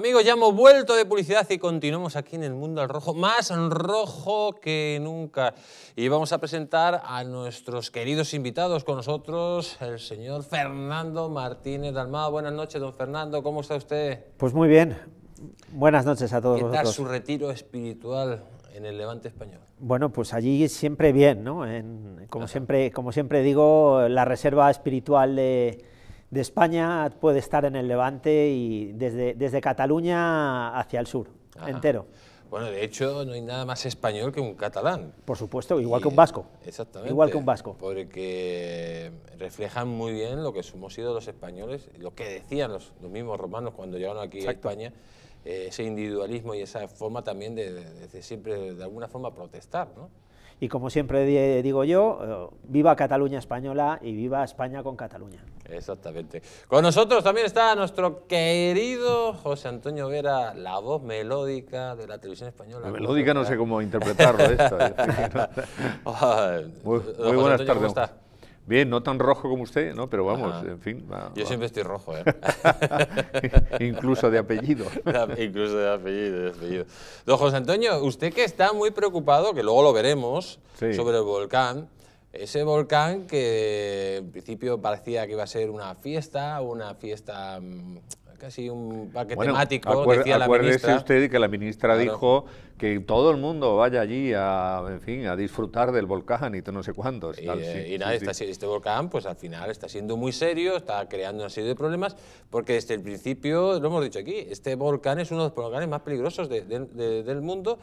Amigos, ya hemos vuelto de publicidad y continuamos aquí en el mundo al rojo, más rojo que nunca. Y vamos a presentar a nuestros queridos invitados con nosotros, el señor Fernando Martínez Dalmado. Buenas noches, don Fernando, ¿cómo está usted? Pues muy bien. Buenas noches a todos. ¿Qué tal su retiro espiritual? en el Levante español? Bueno, pues allí siempre bien, ¿no? como, siempre, como siempre digo, la reserva espiritual de, de España puede estar en el levante y desde, desde Cataluña hacia el sur, entero. Bueno, de hecho, no hay nada más español que un catalán. Por supuesto, igual que un vasco. Exactamente. Igual que un vasco. Porque reflejan muy bien lo que hemos sido los españoles, lo que decían los, los mismos romanos cuando llegaron aquí a España, eh, ese individualismo y esa forma también de, de, de siempre, de alguna forma, protestar, ¿no? Y como siempre digo yo, eh, viva Cataluña española y viva España con Cataluña. Exactamente. Con nosotros también está nuestro querido José Antonio Vera, la voz melódica de la televisión española. melódica no sé cómo interpretarlo esto. ¿eh? muy, buenas tardes. Bien, no tan rojo como usted, ¿no? Pero vamos, en fin. Yo siempre estoy rojo, ¿eh? Incluso de apellido. Incluso de apellido, de apellido. Don José Antonio, usted que está muy preocupado, que luego lo veremos, sobre el volcán. Ese volcán que en principio parecía que iba a ser una fiesta, una fiesta mm, casi un parque temático, decía la ministra. usted que la ministra dijo que todo el mundo vaya allí a, en fin, a disfrutar del volcán y no sé cuántos. Y, eh, nada, este, volcán pues al final está siendo muy serio, está creando una serie de problemas, porque desde el principio, lo hemos dicho aquí, este volcán es uno de los volcanes más peligrosos del mundo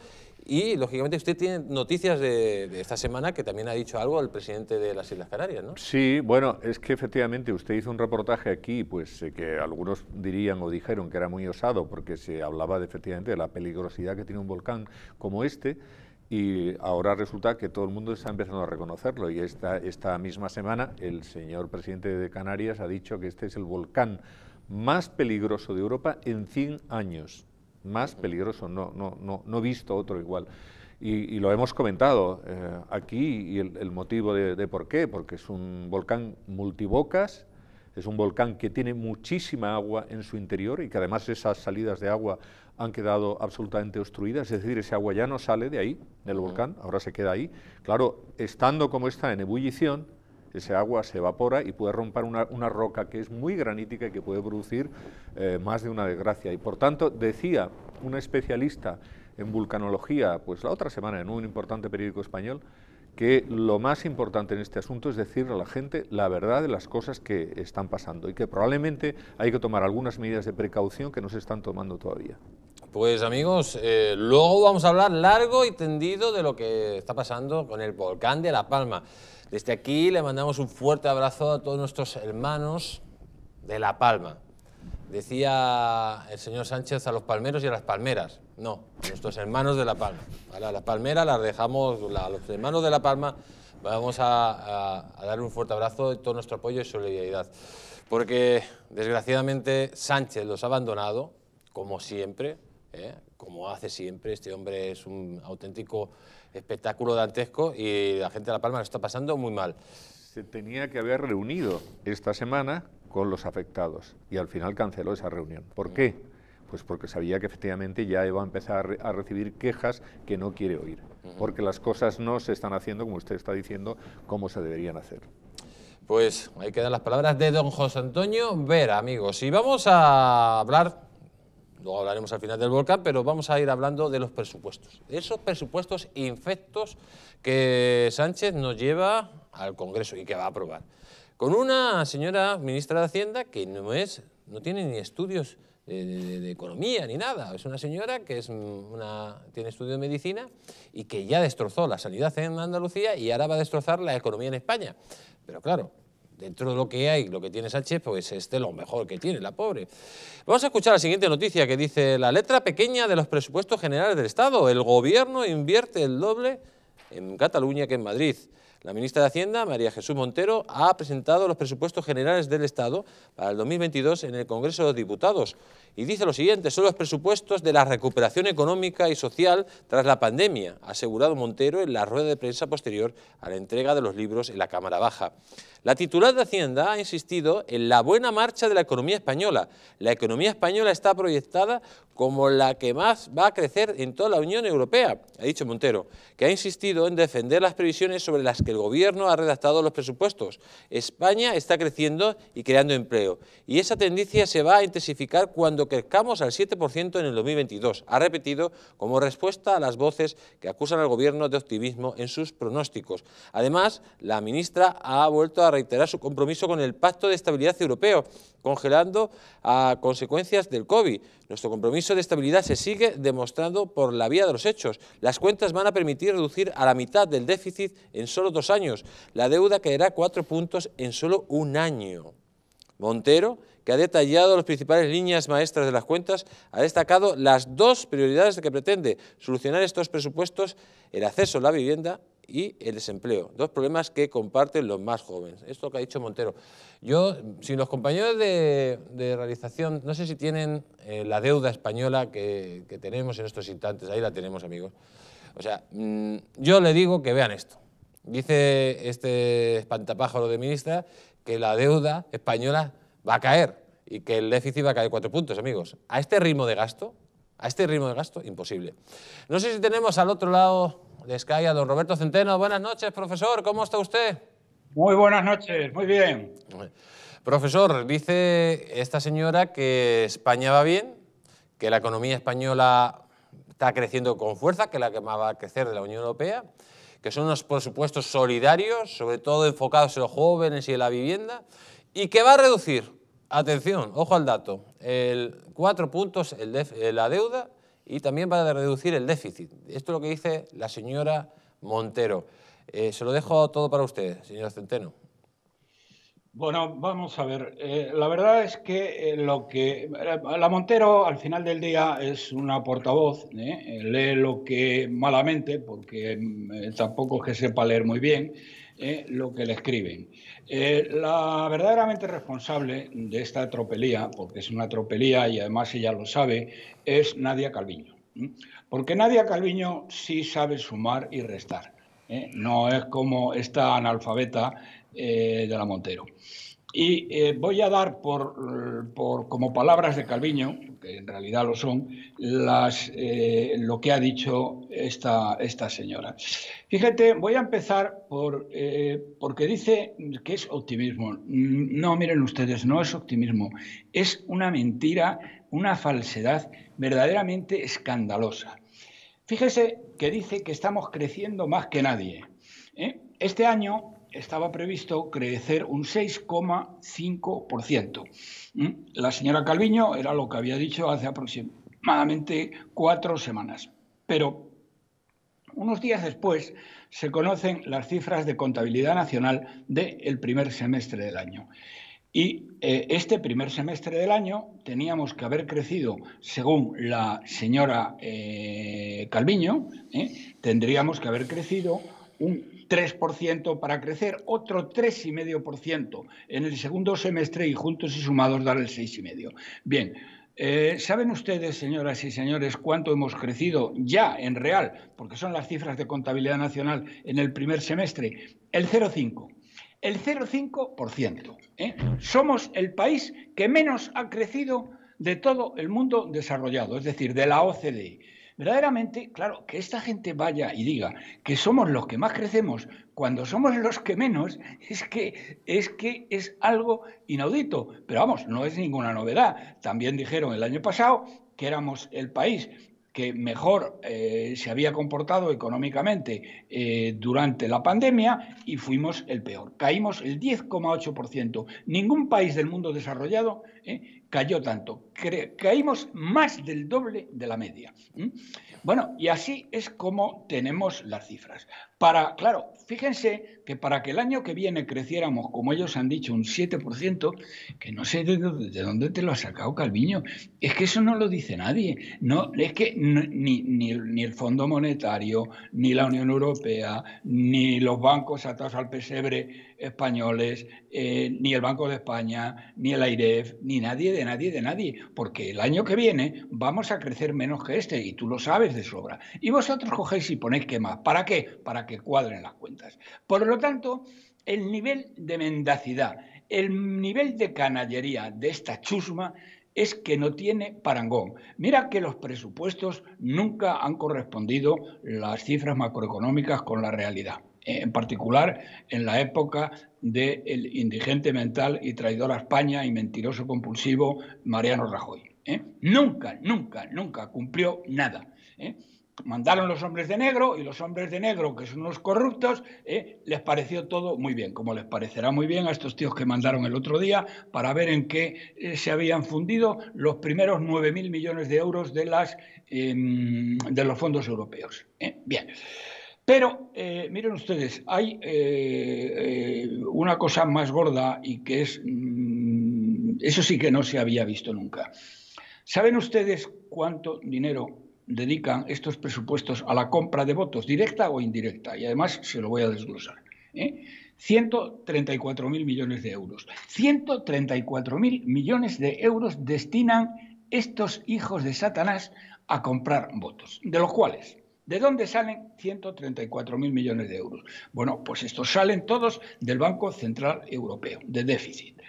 y, lógicamente, usted tiene noticias de, esta semana que también ha dicho algo el presidente de las Islas Canarias, ¿no? Sí, bueno, es que efectivamente usted hizo un reportaje aquí, pues eh, que algunos dirían o dijeron que era muy osado, porque se hablaba de, efectivamente de la peligrosidad que tiene un volcán como este, y ahora resulta que todo el mundo está empezando a reconocerlo y esta, esta misma semana el señor presidente de Canarias ha dicho que este es el volcán más peligroso de Europa en 100 años más peligroso, no, he visto otro igual. Y, lo hemos comentado eh, aquí y el, motivo de, por qué, porque es un volcán multibocas, es un volcán que tiene muchísima agua en su interior y que además esas salidas de agua han quedado absolutamente obstruidas, es decir, ese agua ya no sale de ahí, del volcán, ahora se queda ahí. Claro, estando como está en ebullición, ...ese agua se evapora y puede romper una, roca que es muy granítica y que puede producir eh, más de una desgracia. Y por tanto, decía una especialista en vulcanología, pues la otra semana en un importante periódico español, que lo más importante en este asunto es decirle a la gente la verdad de las cosas que están pasando y que probablemente hay que tomar algunas medidas de precaución que no se están tomando todavía. Pues amigos, eh, luego vamos a hablar largo y tendido de lo que está pasando con el volcán de La Palma. Desde aquí le mandamos un fuerte abrazo a todos nuestros hermanos de La Palma. Decía el señor Sánchez a los palmeros y a las palmeras. No, a nuestros hermanos de La Palma. A las palmeras las dejamos, a los hermanos de La Palma vamos a, dar un fuerte abrazo y todo nuestro apoyo y solidaridad. Porque desgraciadamente Sánchez los ha abandonado, como siempre, ¿eh? como hace siempre. Este hombre es un auténtico espectáculo dantesco y la gente de La Palma lo está pasando muy mal. Se tenía que haber reunido esta semana con los afectados y al final canceló esa reunión. ¿Por qué? Pues porque sabía que efectivamente ya iba a empezar a recibir quejas que no quiere oír, porque las cosas no se están haciendo, como usted está diciendo, como se deberían hacer. Pues ahí quedan las palabras de don José Antonio Vera, amigos. Y vamos a hablar Luego hablaremos al final del volcán, pero vamos a ir hablando de los presupuestos. Esos presupuestos infectos que Sánchez nos lleva al Congreso y que va a aprobar. Con una señora ministra de Hacienda que no, es, no tiene ni estudios de, economía ni nada. Es una señora que es mm, una, tiene estudios de medicina y que ya destrozó la sanidad en Andalucía y ahora va a destrozar la economía en España. Pero claro, dentro de lo que hay, lo que tiene Sánchez, pues este es lo mejor que tiene, la pobre. Vamos a escuchar la siguiente noticia que dice la letra pequeña de los presupuestos generales del Estado. El gobierno invierte el doble en Cataluña que en Madrid. La ministra de Hacienda, María Jesús Montero, ha presentado los presupuestos generales del Estado para el 2022 en el Congreso de los Diputados y dice lo siguiente, son los presupuestos de la recuperación económica y social tras la pandemia, ha asegurado Montero en la rueda de prensa posterior a la entrega de los libros en la Cámara Baja. La titular de Hacienda ha insistido en la buena marcha de la economía española. La economía española está proyectada como la que más va a crecer en toda la Unión Europea, ha dicho Montero, que ha insistido en defender las previsiones sobre las el gobierno ha redactado los presupuestos. España está creciendo y creando empleo. Y esa tendencia se va a intensificar cuando crezcamos al 7% en el 2022. Ha repetido como respuesta a las voces que acusan al gobierno de optimismo en sus pronósticos. Además, la ministra ha vuelto a reiterar su compromiso con el Pacto de Estabilidad Europeo, congelando a consecuencias del COVID. Nuestro compromiso de estabilidad se sigue demostrando por la vía de los hechos. Las cuentas van a permitir reducir a la mitad del déficit en solo dos años. La deuda caerá cuatro puntos en solo un año. Montero, que ha detallado las principales líneas maestras de las cuentas, ha destacado las dos prioridades que pretende solucionar estos presupuestos, el acceso a la vivienda y el desempleo, dos problemas que comparten los más jóvenes. Esto que ha dicho Montero. Yo, si los compañeros de, realización, no sé si tienen eh, la deuda española que, tenemos en estos instantes, ahí la tenemos amigos. O sea, mm, yo le digo que vean esto. Dice este espantapájaro de ministra que la deuda española va a caer y que el déficit va a caer cuatro puntos, amigos. A este ritmo de gasto, a este ritmo de gasto, imposible. No sé si tenemos al otro lado de Sky a don Roberto Centeno. Buenas noches, profesor. ¿Cómo está usted? Muy buenas noches, muy bien. Profesor, dice esta señora que España va bien, que la economía española está creciendo con fuerza, que es la que más va a crecer de la Unión Europea, que son unos presupuestos solidarios, sobre todo enfocados en los jóvenes y en la vivienda, y que va a reducir Atención, ojo al dato. El, cuatro puntos el eh, la deuda y también va a reducir el déficit. Esto es lo que dice la señora Montero. Eh, se lo dejo todo para usted, señora Centeno. Bueno, vamos a ver. Eh, la verdad es que lo que la Montero al final del día es una portavoz, lee lo que malamente, porque mm, tampoco es que sepa leer muy bien lo que le escriben. Eh, la verdaderamente responsable de esta tropelía, porque es una tropelía y además ella lo sabe, es Nadia Calviño. Porque Nadia Calviño sí sabe sumar y restar. ¿eh? No es como esta analfabeta eh, de la Montero. Y voy a dar por, como palabras de Calviño que en realidad lo son, las, eh, lo que ha dicho esta, esta, señora. Fíjate, voy a empezar por, eh, porque dice que es optimismo. Mm, no, miren ustedes, no es optimismo, es una mentira, una falsedad verdaderamente escandalosa. Fíjese que dice que estamos creciendo más que nadie. ¿eh? Este año estaba previsto crecer un 6,5%. ¿Mm? La señora Calviño era lo que había dicho hace aproximadamente cuatro semanas. Pero unos días después se conocen las cifras de contabilidad nacional del primer semestre del año. Y eh, este primer semestre del año teníamos que haber crecido, según la señora eh, Calviño, ¿eh? tendríamos que haber crecido un 3% para crecer, otro 3,5% en el segundo semestre y juntos y sumados dar el 6,5%. Bien, eh, ¿Saben ustedes, señoras y señores, cuánto hemos crecido ya en real? Porque son las cifras de contabilidad nacional en el primer semestre. El 0,5. El 0,5%. ¿eh? Somos el país que menos ha crecido de todo el mundo desarrollado, es decir, de la OCDE verdaderamente, claro, que esta gente vaya y diga que somos los que más crecemos cuando somos los que menos, es que es, que es algo inaudito. Pero vamos, no es ninguna novedad. También dijeron el año pasado que éramos el país que mejor eh, se había comportado económicamente eh, durante la pandemia y fuimos el peor. Caímos el 10,8%. Ningún país del mundo desarrollado eh, cayó tanto. caímos más del doble de la media. Bueno, y así es como tenemos las cifras. Para, claro, fíjense que para que el año que viene creciéramos, como ellos han dicho, un 7%, que no sé de, dónde te lo ha sacado Calviño, es que eso no lo dice nadie. No, es que ni, el Fondo Monetario, ni la Unión Europea, ni los bancos atados al pesebre españoles, eh, ni el Banco de España, ni el AIREF, ni nadie de nadie, de nadie, porque el año que viene vamos a crecer menos que este y tú lo sabes de sobra. Y vosotros cogéis y ponéis que más. ¿Para qué? Para que cuadren las cuentas. Por lo tanto, el nivel de mendacidad, el nivel de canallería de esta chusma es que no tiene parangón. Mira que los presupuestos nunca han correspondido las cifras macroeconómicas con la realidad en particular en la época del indigente mental y traidor a España y mentiroso compulsivo Mariano Rajoy. ¿eh? Nunca, nunca, nunca cumplió nada. ¿eh? mandaron los hombres de negro y los hombres de negro, que son los corruptos, ¿eh? les pareció todo muy bien, como les parecerá muy bien a estos tíos que mandaron el otro día para ver en qué se habían fundido los primeros 9.000 millones de euros de, em, de los fondos europeos. bien. Pero eh, miren ustedes, hay eh, eh, una cosa más gorda y que es, mm, eso sí que no se había visto nunca. ¿Saben ustedes cuánto dinero dedican estos presupuestos a la compra de votos, directa o indirecta? Y además se lo voy a desglosar. 134.000 millones de euros. 134.000 millones de euros destinan estos hijos de Satanás a comprar votos, de los cuales ¿De dónde salen 134.000 millones de euros? Bueno, pues estos salen todos del Banco Central Europeo, de déficit.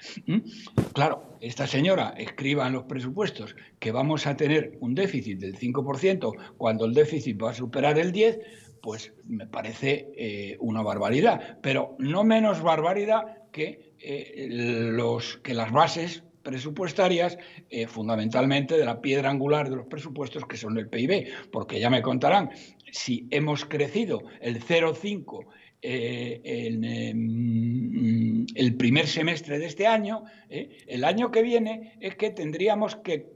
Claro, esta señora escriba en los presupuestos que vamos a tener un déficit del 5% cuando el déficit va a superar el 10%, pues me parece eh, una barbaridad, pero no menos barbaridad que, eh, los, que las bases presupuestarias, eh, fundamentalmente de la piedra angular de los presupuestos que son el PIB, porque ya me contarán, si hemos crecido el 0,5 eh, en em, el primer semestre de este año, eh, el año que viene es que tendríamos que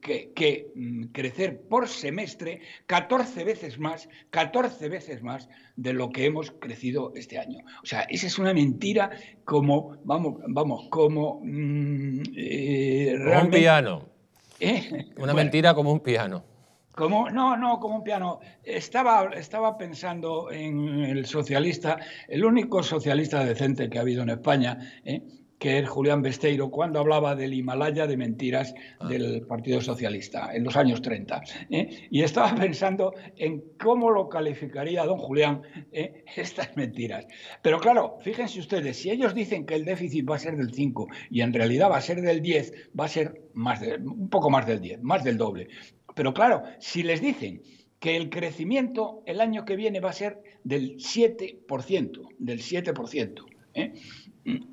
que, mm, crecer por semestre 14 veces más, 14 veces más de lo que hemos crecido este año. O sea, esa es una mentira como, vamos, vamos, como... Mm, eh, un piano. ¿Eh? Una mentira como un piano. Como, no, no, como un piano. Estaba, estaba pensando en el socialista, el único socialista decente que ha habido en España, ¿eh? que es Julián Besteiro, cuando hablaba del Himalaya de mentiras ah. del Partido Socialista en los años 30. ¿eh? Y estaba pensando en cómo lo calificaría don Julián ¿eh? estas mentiras. Pero claro, fíjense ustedes, si ellos dicen que el déficit va a ser del 5 y en realidad va a ser del 10, va a ser más de, un poco más del 10, más del doble. Pero claro, si les dicen que el crecimiento el año que viene va a ser del 7%, del 7%. ¿eh?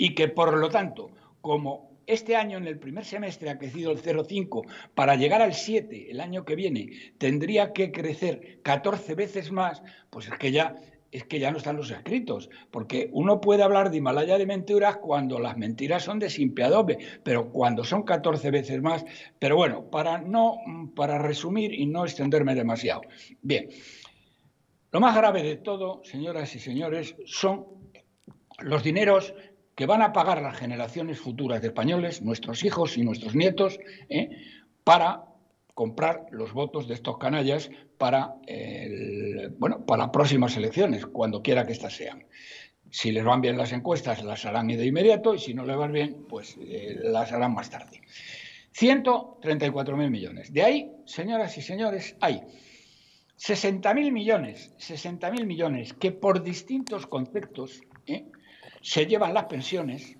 y que por lo tanto, como este año en el primer semestre ha crecido el 0,5, para llegar al 7 el año que viene tendría que crecer 14 veces más, pues es que ya es que ya no están los escritos, porque uno puede hablar de Himalaya de mentiras cuando las mentiras son de simpiadobe, pero cuando son 14 veces más, pero bueno, para no para resumir y no extenderme demasiado. Bien. Lo más grave de todo, señoras y señores, son los dineros que van a pagar las generaciones futuras de españoles, nuestros hijos y nuestros nietos, ¿eh? para comprar los votos de estos canallas para, bueno, para próximas elecciones, cuando quiera que éstas sean. Si les van bien las encuestas, las harán de inmediato y si no les van bien, pues eh, las harán más tarde. 134.000 millones. De ahí, señoras y señores, hay 60.000 millones, 60.000 millones que por distintos conceptos, ¿eh? se llevan las pensiones,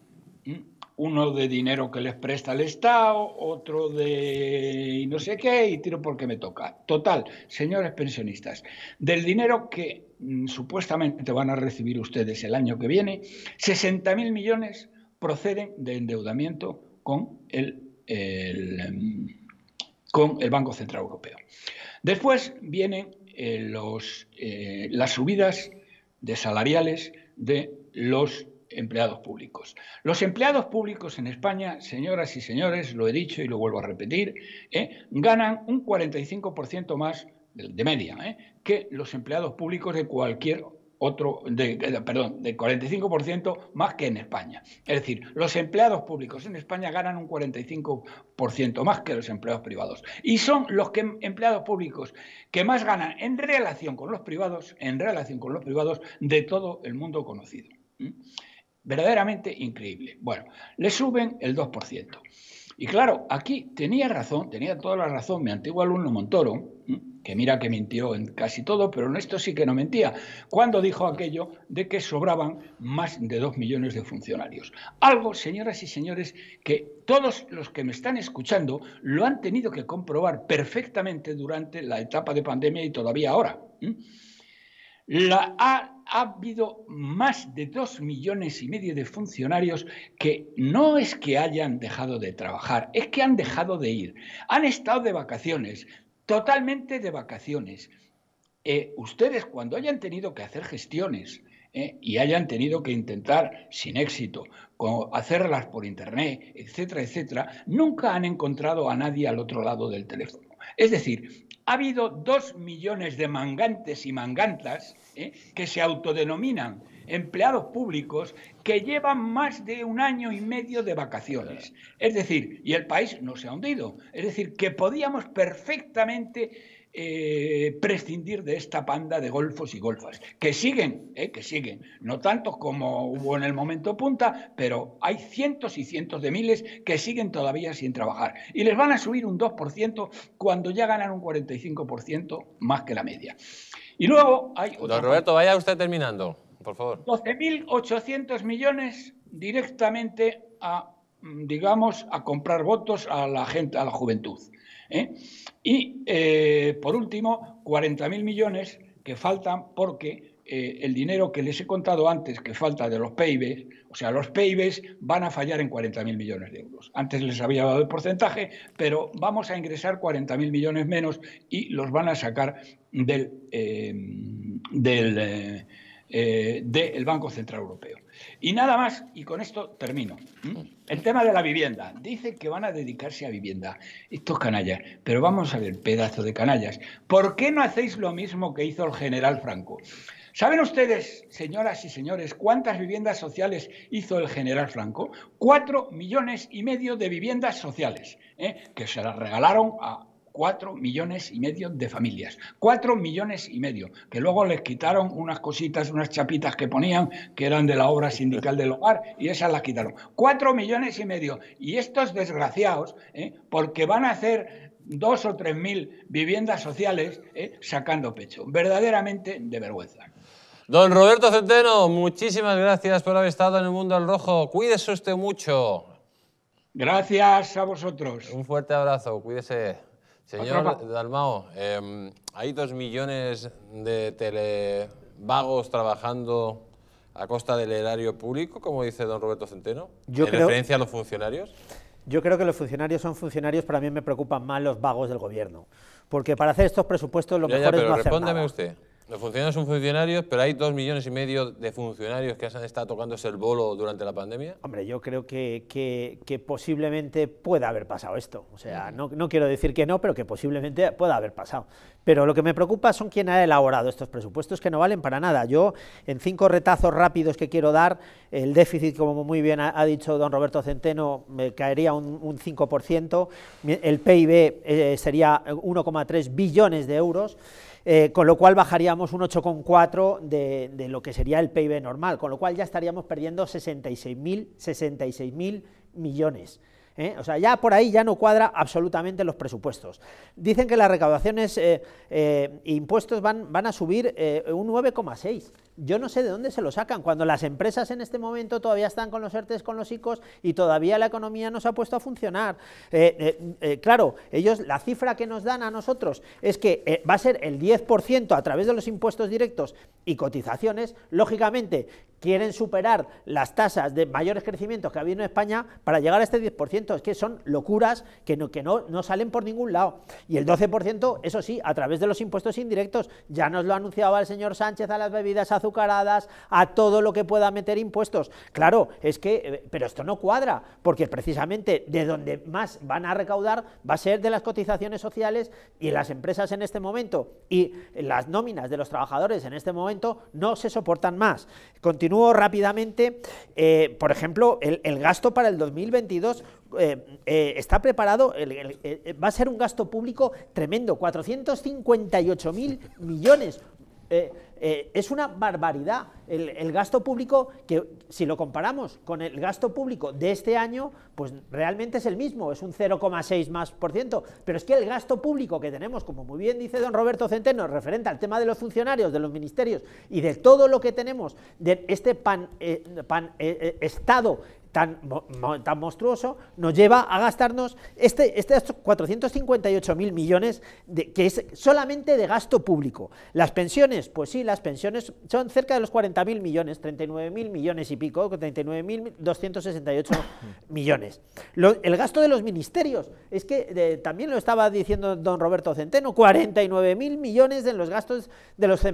uno de dinero que les presta el Estado, otro de no sé qué, y tiro porque me toca. Total, señores pensionistas, del dinero que mm, supuestamente van a recibir ustedes el año que viene, 60.000 millones proceden de endeudamiento con el, mm, con el Banco Central Europeo. Después vienen eh, los, eh, las subidas de salariales de los empleados públicos. Los empleados públicos en España, señoras y señores, lo he dicho y lo vuelvo a repetir, ¿eh? ganan un 45% más de, media ¿eh? que los empleados públicos de cualquier otro, de, de, perdón, 45% más que en España. Es decir, los empleados públicos en España ganan un 45% más que los empleados privados. Y son los que, empleados públicos que más ganan en relación con los privados, en relación con los privados de todo el mundo conocido verdaderamente increíble. Bueno, le suben el 2%. Y claro, aquí tenía razón, tenía toda la razón mi antiguo alumno Montoro, que mira que mintió en casi todo, pero en esto sí que no mentía, cuando dijo aquello de que sobraban más de 2 millones de funcionarios. Algo, señoras y señores, que todos los que me están escuchando lo han tenido que comprobar perfectamente durante la etapa de pandemia y todavía ahora. La, ha habido más de dos millones y medio de funcionarios que no es que hayan dejado de trabajar, es que han dejado de ir. Han estado de vacaciones, totalmente de vacaciones. Eh, ustedes cuando hayan tenido que hacer gestiones eh, y hayan tenido que intentar sin éxito hacerlas por internet, etcétera, etcétera, nunca han encontrado a nadie al otro lado del teléfono. Es decir, ha habido dos millones de mangantes y mangantas ¿eh? que se autodenominan empleados públicos que llevan más de un año y medio de vacaciones. Es decir, y el país no se ha hundido. Es decir, que podíamos perfectamente eh, prescindir de esta panda de golfos y golfas, que siguen, eh, que siguen, no tantos como hubo en el momento punta, pero hay cientos y cientos de miles que siguen todavía sin trabajar. Y les van a subir un 2% cuando ya ganan un 45% más que la media. Y luego hay... Don Roberto, vaya usted terminando, por favor. 12.800 millones directamente a mm, digamos, a comprar votos a la gente, a la juventud. ¿eh? Y, eh, por último, 40.000 millones que faltan porque eh, el dinero que les he contado antes que falta de los PIBs, o sea, los PIBs van a fallar en 40.000 millones de euros. Antes les había dado el porcentaje, pero vamos a ingresar 40.000 millones menos y los van a sacar del... del eh, del Banco Central Europeo. Y nada más, y con esto termino. El tema de la vivienda. Dicen que van a dedicarse a vivienda. Estos canallas. Pero vamos a ver, pedazo de canallas. ¿Por qué no hacéis lo mismo que hizo el general Franco? ¿Saben ustedes, señoras y señores, cuántas viviendas sociales hizo el general Franco? Cuatro millones y medio de viviendas sociales, ¿eh? que se las regalaron a cuatro millones y medio de familias. Cuatro millones y medio, que luego les quitaron unas cositas, unas chapitas que ponían, que eran de la obra sindical del hogar, y esas las quitaron. Cuatro millones y medio. Y estos desgraciados, ¿eh? porque van a hacer dos o tres mil viviendas sociales ¿eh? sacando pecho. Verdaderamente de vergüenza. Don Roberto Centeno, muchísimas gracias por haber estado en el Mundo del Rojo. Cuídese usted mucho. Gracias a vosotros. Un fuerte abrazo, cuídese. Señor Dalmao, em, hay dos millones de televagos trabajando a costa del erario público, como dice don Roberto Centeno, Yo en referencia a los funcionarios. Yo creo que los funcionarios son funcionarios, pero a mí me preocupan más los vagos del gobierno. Porque para hacer estos presupuestos lo mejor es no hacer usted. Los funcionarios son funcionarios, pero hay dos millones y medio de funcionarios que han estado tocándose el bolo durante la pandemia. Hombre, yo creo que, que, posiblemente pueda haber pasado esto. O sea, mm. no, quiero decir que no, pero que posiblemente pueda haber pasado. Pero lo que me preocupa son quien ha elaborado estos presupuestos que no valen para nada. Yo, en cinco retazos rápidos que quiero dar, el déficit, como muy bien ha, dicho don Roberto Centeno, me caería un, 5%, el PIB eh, sería 1,3 billones de euros. Eh, con lo cual bajaríamos un 8,4 de, de lo que sería el PIB normal, con lo cual ya estaríamos perdiendo 66.000 66 millones. ¿eh? O sea, ya por ahí ya no cuadra absolutamente los presupuestos. Dicen que las recaudaciones e impuestos van, van, a subir un 9,6 yo no sé de dónde se lo sacan, cuando las empresas en este momento todavía están con los ERTES, con los ICOs y todavía la economía no se ha puesto a funcionar. Eh, eh, eh, claro, ellos, la cifra que nos dan a nosotros es que va a ser el 10% a través de los impuestos directos y cotizaciones, lógicamente quieren superar las tasas de mayores crecimientos que ha habido en España para llegar a este 10%, es que son locuras que no, que no, no salen por ningún lado. Y el 12%, eso sí, a través de los impuestos indirectos, ya nos lo anunciaba el señor Sánchez a las bebidas azules azucaradas, a todo lo que pueda meter impuestos. Claro, es que, eh, pero esto no cuadra, porque precisamente de donde más van a recaudar va a ser de las cotizaciones sociales y las empresas en este momento y las nóminas de los trabajadores en este momento no se soportan más. Continúo rápidamente, eh, por ejemplo, el, gasto para el 2022 eh, está preparado, va a ser un gasto público tremendo, 458 mil millones. Eh, es una barbaridad el, gasto público que, si lo comparamos con el gasto público de este año, pues realmente es el mismo, es un 0,6 más por ciento. Pero es que el gasto público que tenemos, como muy bien dice don Roberto Centeno, referente al tema de los funcionarios, de los ministerios y de todo lo que tenemos, de este pan, eh, pan eh, Estado tan, monstruoso, nos lleva a gastarnos este, estos este 458.000 millones, que es solamente de gasto público. Las pensiones, pues sí, las pensiones son cerca de los 40.000 millones, 39.000 millones y pico, 39.268 millones. el gasto de los ministerios, es que también lo estaba diciendo don Roberto Centeno, 49.000 millones en los gastos de los, eh,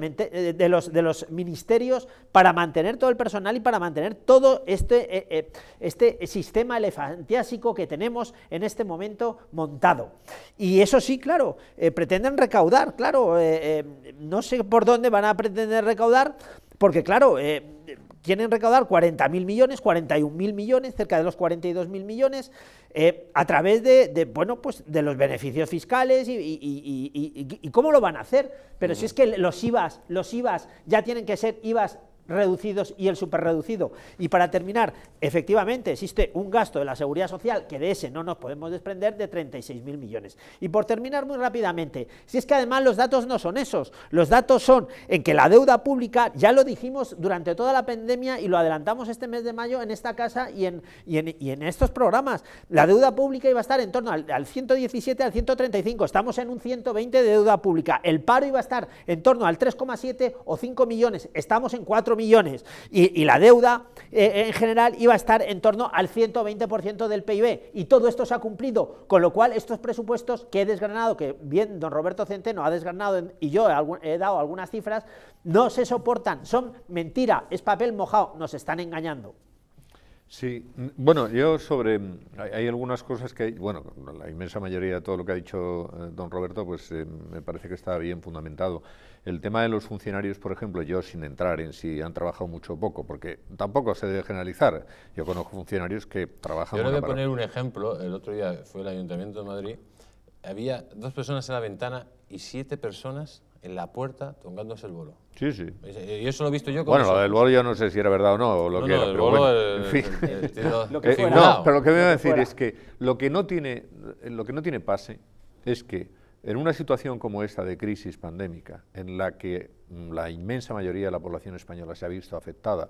de los, de los ministerios para mantener todo el personal y para mantener todo este... Eh, eh, este sistema elefantiásico que tenemos en este momento montado. Y eso sí, claro, eh, pretenden recaudar, claro, eh, eh, no sé por dónde van a pretender recaudar, porque claro, quieren recaudar 40.000 millones, 41.000 millones, cerca de los 42.000 millones, a través de, bueno, pues de los beneficios fiscales y, y, cómo lo van a hacer. Pero si es que los IVAs, los IVAs ya tienen que ser IVAs reducidos y el superreducido. Y para terminar, efectivamente existe un gasto de la seguridad social que de ese no nos podemos desprender de 36.000 millones. Y por terminar muy rápidamente, si es que además los datos no son esos, los datos son en que la deuda pública, ya lo dijimos durante toda la pandemia y lo adelantamos este mes de mayo en esta casa y en, y en, estos programas, la deuda pública iba a estar en torno al, 117 al 135, estamos en un 120 de deuda pública, el paro iba a estar en torno al 3,7 o 5 millones, estamos en 4 millones y, la deuda eh, eh, en general iba a estar en torno al 120% del PIB. Y todo esto se ha cumplido, con lo cual estos presupuestos que he desgranado, que bien don Roberto Centeno ha desgranado y yo he, dado algunas cifras, no se soportan, son mentira, es papel mojado, nos están engañando. Sí, bueno, yo sobre... Hay, algunas cosas que, bueno, la inmensa mayoría de todo lo que ha dicho eh, don Roberto, pues me parece que está bien fundamentado. El tema de los funcionarios, por ejemplo, yo sin entrar en si han trabajado mucho o poco, porque tampoco se debe generalizar. Yo conozco funcionarios que trabajan... Yo le voy a poner un ejemplo. El otro día fue el Ayuntamiento de Madrid. Había dos personas en la ventana y siete personas en la puerta tongándose el bolo. Sí, sí. Y eso lo he visto yo como... Bueno, lo del bolo yo no sé si era verdad o no, o lo que era, el pero en fin. lo que eh, no, pero lo que me a decir es que lo que no tiene, lo que no tiene pase es que en una situación como esta de crisis pandémica, en la que mm, la inmensa mayoría de la población española se ha visto afectada,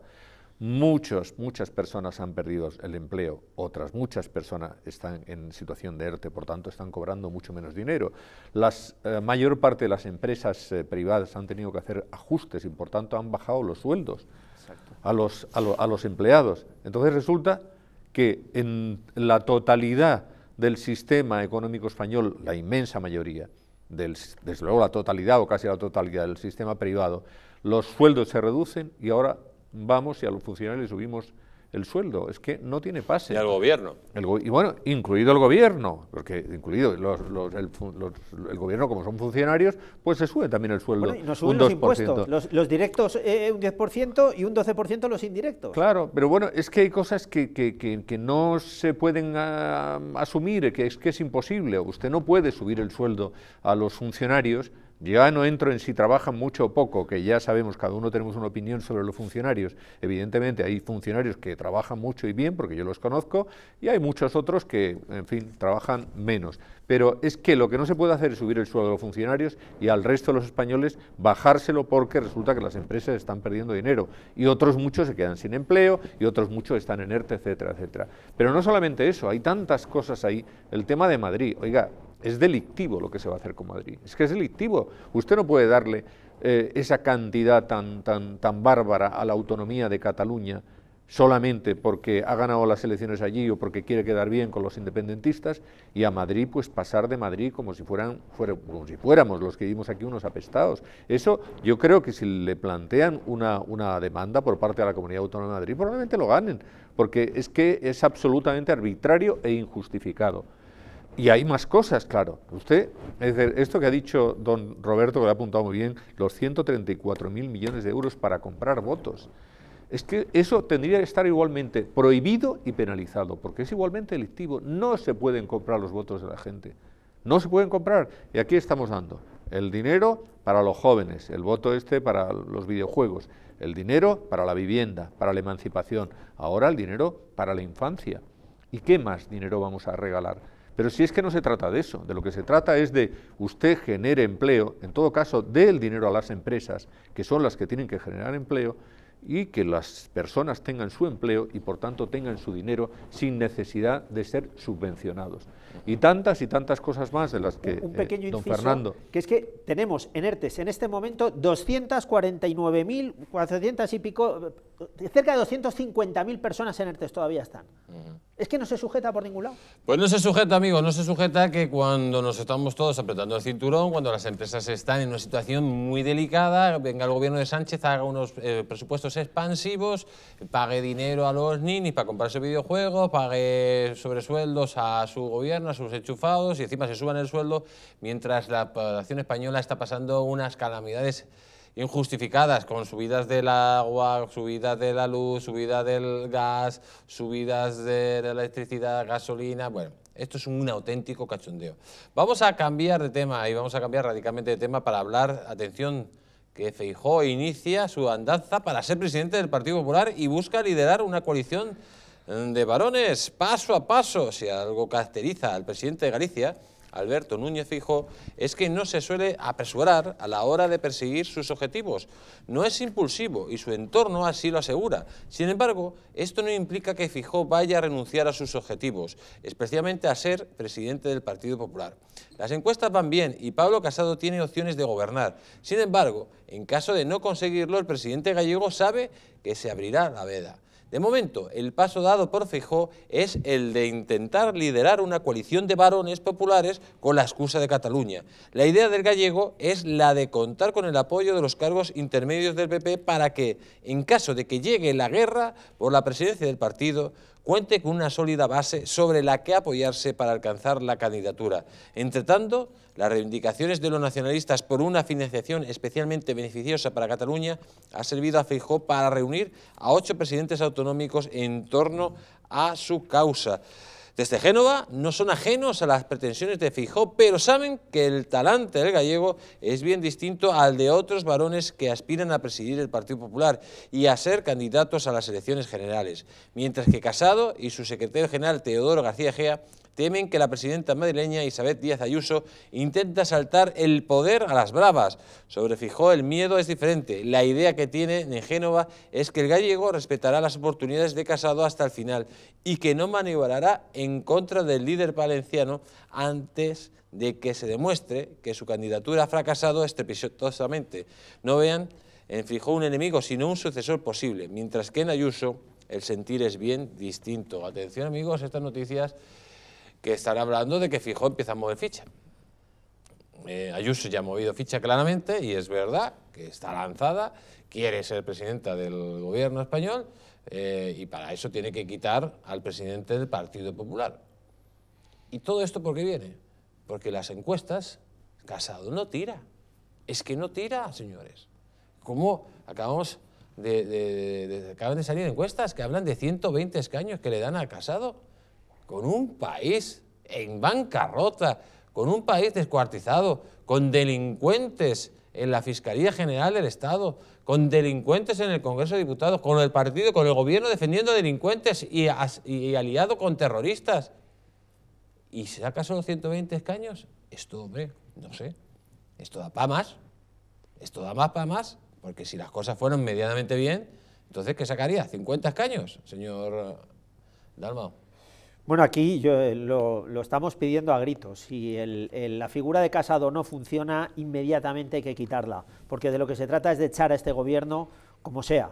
muchos, muchas personas han perdido el empleo, otras muchas personas están en situación de ERTE, por tanto están cobrando mucho menos dinero. La eh, mayor parte de las empresas eh, privadas han tenido que hacer ajustes y por tanto han bajado los sueldos a a los empleados. Entonces resulta que en la totalidad del sistema económico español, la inmensa mayoría, desde luego la totalidad o casi la totalidad del sistema privado, los sueldos se reducen y ahora vamos y a los funcionarios les subimos el sueldo, es que no tiene pase. Y al gobierno. y bueno, incluido el gobierno, porque incluido el, gobierno, como son funcionarios, pues se sube también el sueldo. Bueno, y suben los impuestos, los, directos eh, un 10% y un 12% los indirectos. Claro, pero bueno, es que hay cosas que, que, que, no se pueden ah, asumir, que es que es imposible. Usted no puede subir el sueldo a los funcionarios ya no entro en si trabajan mucho o poco, que ya sabemos, cada uno tenemos una opinión sobre los funcionarios. Evidentemente hay funcionarios que trabajan mucho y bien, porque yo los conozco, y hay muchos otros que, en fin, trabajan menos. Pero es que lo que no se puede hacer es subir el sueldo de los funcionarios y al resto de los españoles bajárselo porque resulta que las empresas están perdiendo dinero y otros muchos se quedan sin empleo y otros muchos están en ERTE, etcétera, etcétera. Pero no solamente eso, hay tantas cosas ahí. El tema de Madrid, oiga, es delictivo lo que se va a hacer con Madrid. Es que es delictivo. Usted no puede darle eh, esa cantidad tan, tan, tan bárbara a la autonomía de Cataluña solamente porque ha ganado las elecciones allí o porque quiere quedar bien con los independentistas y a Madrid pues pasar de Madrid como si fueran si fuéramos los que vivimos aquí unos apestados. Eso yo creo que si le plantean una, una demanda por parte de la Comunidad Autónoma de Madrid probablemente lo ganen porque es que es absolutamente arbitrario e injustificado. Y hay más cosas, claro. Usted, es decir, esto que ha dicho don Roberto, que lo ha apuntado muy bien, los 134.000 millones de euros para comprar votos, es que eso tendría que estar igualmente prohibido y penalizado, porque es igualmente delictivo. No se pueden comprar los votos de la gente. No se pueden comprar. Y aquí estamos dando el dinero para los jóvenes, el voto este para los videojuegos, el dinero para la vivienda, para la emancipación, ahora el dinero para la infancia. ¿Y qué más dinero vamos a regalar? Pero si es que no se trata de eso, de lo que se trata es de usted genere empleo, en todo caso, dé el dinero a las empresas, que son las que tienen que generar empleo, y que las personas tengan su empleo y por tanto tengan su dinero sin necesidad de ser subvencionados. Y tantas y tantas cosas más de las que un, eh, pequeño don Fernando... Que es que tenemos en ERTES en este momento 249.400 y pico cerca de 250.000 personas en ERTES todavía están. Es que no se sujeta por ningún lado. Pues no se sujeta, amigo, no se sujeta que cuando nos estamos todos apretando el cinturón, cuando las empresas están en una situación muy delicada, venga el gobierno de Sánchez, haga unos eh, presupuestos expansivos, pague dinero a los ninis para comprarse videojuegos, pague sobresueldos a su gobierno, a sus enchufados, y encima se suban el sueldo, mientras la población española está pasando unas calamidades injustificadas, con subidas del agua, subidas de la luz, subidas del gas, subidas de la electricidad, gasolina, bueno. Esto es un auténtico cachondeo. Vamos a cambiar de tema y vamos a cambiar radicalmente de tema para hablar, atención, que Feijóo inicia su andanza para ser presidente del Partido Popular y busca liderar una coalición de varones paso a paso. Si algo caracteriza al presidente de Galicia Alberto Núñez Fijo, es que no se suele apresurar a la hora de perseguir sus objetivos. No es impulsivo y su entorno así lo asegura. Sin embargo, esto no implica que Fijó vaya a renunciar a sus objetivos, especialmente a ser presidente del Partido Popular. Las encuestas van bien y Pablo Casado tiene opciones de gobernar. Sin embargo, en caso de no conseguirlo, el presidente gallego sabe que se abrirá la veda. De momento, el paso dado por Fijó es el de intentar liderar una coalición de varones populares con la excusa de Cataluña. La idea del gallego es la de contar con el apoyo de los cargos intermedios del PP para que, en caso de que llegue la guerra por la presidencia del partido, cuente con una sólida base sobre la que apoyarse para alcanzar la candidatura. Entre las reivindicaciones de los nacionalistas por una financiación especialmente beneficiosa para Cataluña ha servido a FIJO para reunir a ocho presidentes autonómicos en torno a su causa. Desde Génova no son ajenos a las pretensiones de Fijó, pero saben que el talante del gallego es bien distinto al de otros varones que aspiran a presidir el Partido Popular y a ser candidatos a las elecciones generales, mientras que Casado y su secretario general Teodoro García Gea temen que la presidenta madrileña Isabel Díaz Ayuso intenta saltar el poder a las bravas. Sobre Fijó el miedo es diferente. La idea que tiene en Génova es que el gallego respetará las oportunidades de Casado hasta el final y que no maniobrará en contra del líder valenciano antes de que se demuestre que su candidatura ha fracasado estrepitosamente. No vean en Fijó un enemigo, sino un sucesor posible, mientras que en Ayuso el sentir es bien distinto. Atención amigos, estas noticias que están hablando de que Fijo empieza a mover ficha. Eh, Ayuso ya ha movido ficha claramente y es verdad que está lanzada, quiere ser presidenta del gobierno español eh, y para eso tiene que quitar al presidente del Partido Popular. ¿Y todo esto por qué viene? Porque las encuestas, Casado no tira. Es que no tira, señores. ¿Cómo acabamos de, de, acaban de salir encuestas que hablan de 120 escaños que le dan a Casado? con un país en bancarrota, con un país descuartizado, con delincuentes en la Fiscalía General del Estado, con delincuentes en el Congreso de Diputados, con el partido, con el gobierno defendiendo delincuentes y, aliado con terroristas. ¿Y saca solo 120 escaños? Esto, hombre, no sé. Esto da para más. Esto da más para más. Porque si las cosas fueron medianamente bien, entonces ¿qué sacaría? ¿50 escaños, señor Dalmao? Bueno, aquí yo, eh, lo, estamos pidiendo a gritos. Si la figura de Casado no funciona, inmediatamente hay que quitarla, porque de lo que se trata es de echar a este gobierno como sea.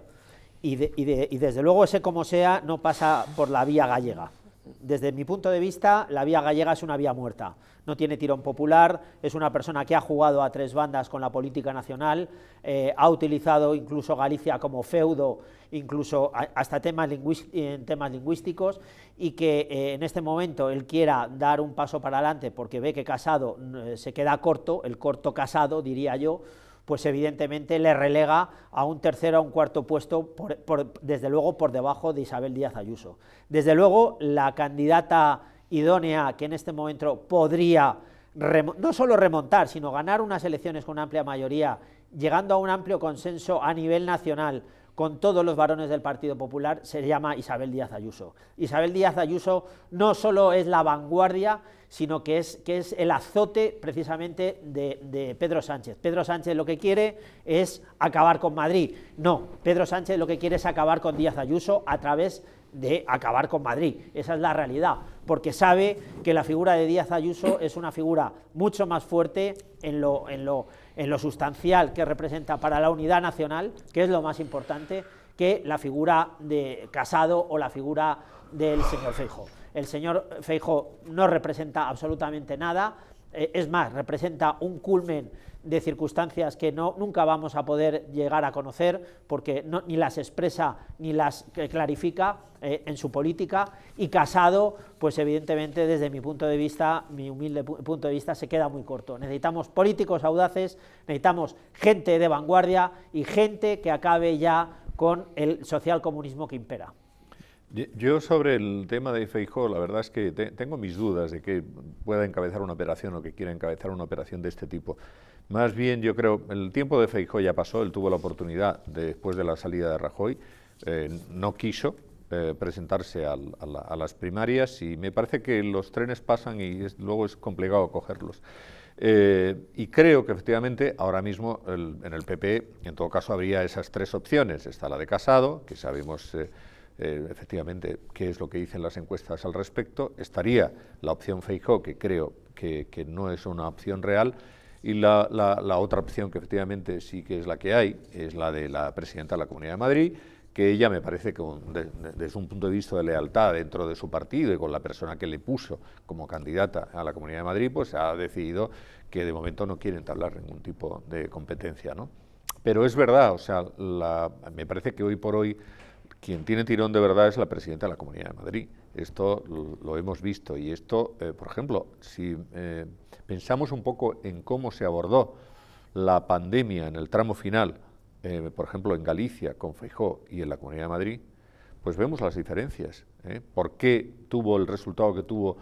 Y, y desde luego ese como sea no pasa por la vía gallega desde mi punto de vista, la vía gallega es una vía muerta. No tiene tirón popular, es una persona que ha jugado a tres bandas con la política nacional, eh, ha utilizado incluso Galicia como feudo, incluso hasta temas en temas lingüísticos, y que eh, en este momento él quiera dar un paso para adelante porque ve que Casado eh, se queda corto, el corto Casado, diría yo, pues evidentemente le relega a un tercero, a un cuarto puesto, desde luego por debajo de Isabel Díaz Ayuso. Desde luego la candidata idónea que en este momento podría no solo remontar, sino ganar unas elecciones con una amplia mayoría, llegando a un amplio consenso a nivel nacional con todos los varones del Partido Popular, se llama Isabel Díaz Ayuso. Isabel Díaz Ayuso no solo es la vanguardia, sino que es, que es el azote precisamente de, Pedro Sánchez. Pedro Sánchez lo que quiere es acabar con Madrid. No, Pedro Sánchez lo que quiere es acabar con Díaz Ayuso a través de acabar con Madrid. Esa es la realidad, porque sabe que la figura de Díaz Ayuso es una figura mucho más fuerte en lo, en lo sustancial que representa para la unidad nacional, que es lo más importante, que la figura de Casado o la figura del señor Feijo el señor Feijo no representa absolutamente nada, eh, es más, representa un culmen de circunstancias que no, nunca vamos a poder llegar a conocer porque ni las expresa ni las eh, clarifica eh, en su política y Casado, pues evidentemente desde mi punto de vista, mi humilde punto de vista, se queda muy corto. Necesitamos políticos audaces, necesitamos gente de vanguardia y gente que acabe ya con el socialcomunismo que impera. Yo sobre el tema de Feijó, la verdad es que tengo mis dudas de que pueda encabezar una operación o que quiera encabezar una operación de este tipo. Más bien, yo creo, el tiempo de Feijó ya pasó, él tuvo la oportunidad después de la salida de Rajoy, eh, no quiso eh, presentarse a, las primarias y me parece que los trenes pasan y luego es complicado cogerlos. Eh, y creo que efectivamente ahora mismo en el PP, e, en todo caso, habría esas tres opciones. Está la de Casado, que sabemos... Eh, efectivamente qué es lo que dicen las encuestas al respecto. Estaría la opción Feijóo... que creo que, no es una opción real, y la, otra opción que efectivamente sí que es la que hay, es la de la presidenta de la Comunidad de Madrid, que ella me parece que desde un punto de vista de lealtad dentro de su partido y con la persona que le puso como candidata a la Comunidad de Madrid, pues ha decidido que de momento no quiere entablar ningún tipo de competencia. Pero es verdad, o sea, me parece que hoy por hoy quien tiene tirón de verdad es la presidenta de la Comunidad de Madrid. Esto lo hemos visto y esto, eh, por ejemplo, si eh, pensamos un poco en cómo se abordó la pandemia en el tramo final, eh, por ejemplo, en Galicia con Feijó y en la Comunidad de Madrid, pues vemos las diferencias. ¿Por qué tuvo el resultado que tuvo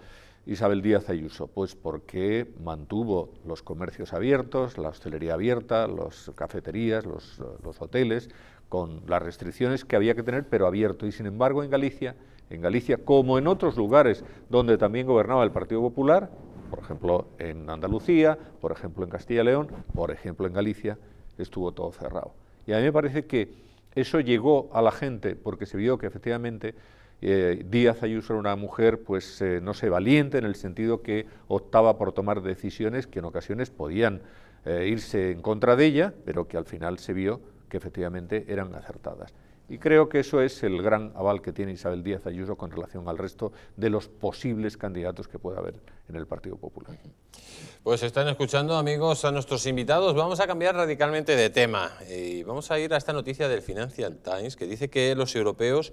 Isabel Díaz Ayuso? Pues porque mantuvo los comercios abiertos, la hostelería abierta, las cafeterías, los hoteles, con las restricciones que había que tener, pero abierto. Y sin embargo, en Galicia, en Galicia, como en otros lugares donde también gobernaba el Partido Popular, por ejemplo en Andalucía, por ejemplo en Castilla y León, por ejemplo en Galicia, estuvo todo cerrado. Y a mí me parece que eso llegó a la gente porque se vio que efectivamente eh, Díaz Ayuso era una mujer, pues eh, no sé, valiente en el sentido que optaba por tomar decisiones que en ocasiones podían eh, irse en contra de ella, pero que al final se vio que efectivamente eran acertadas. Y creo que eso es el gran aval que tiene Isabel Díaz Ayuso con relación al resto de los posibles candidatos que pueda haber en el Partido Popular. Pues están escuchando, amigos, a nuestros invitados. Vamos a cambiar radicalmente de tema y vamos a ir a esta noticia del Financial Times que dice que los europeos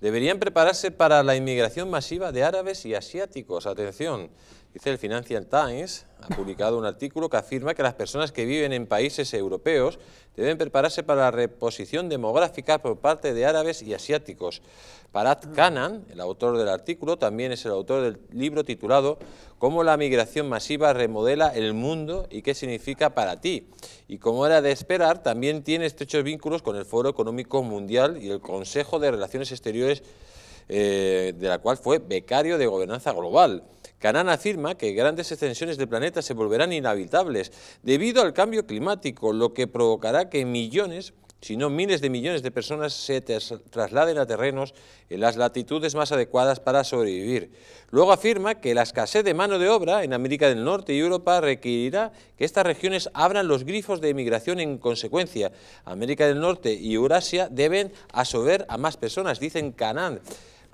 deberían prepararse para la inmigración masiva de árabes y asiáticos. Atención, dice el Financial Times, ha publicado un artículo que afirma que las personas que viven en países europeos deben prepararse para la reposición demográfica por parte de árabes y asiáticos. Parat Kanan, el autor del artículo, también es el autor del libro titulado Cómo la migración masiva remodela el mundo y qué significa para ti. Y como era de esperar, también tiene estrechos vínculos con el Foro Económico Mundial y el Consejo de Relaciones Exteriores, eh, de la cual fue becario de Gobernanza Global. Canán afirma que grandes extensiones del planeta se volverán inhabitables debido al cambio climático, lo que provocará que millones si no miles de millones de personas se trasladen a terrenos en las latitudes más adecuadas para sobrevivir. Luego afirma que la escasez de mano de obra en América del Norte y Europa requerirá que estas regiones abran los grifos de emigración en consecuencia. América del Norte y Eurasia deben asover a más personas, dicen Canán.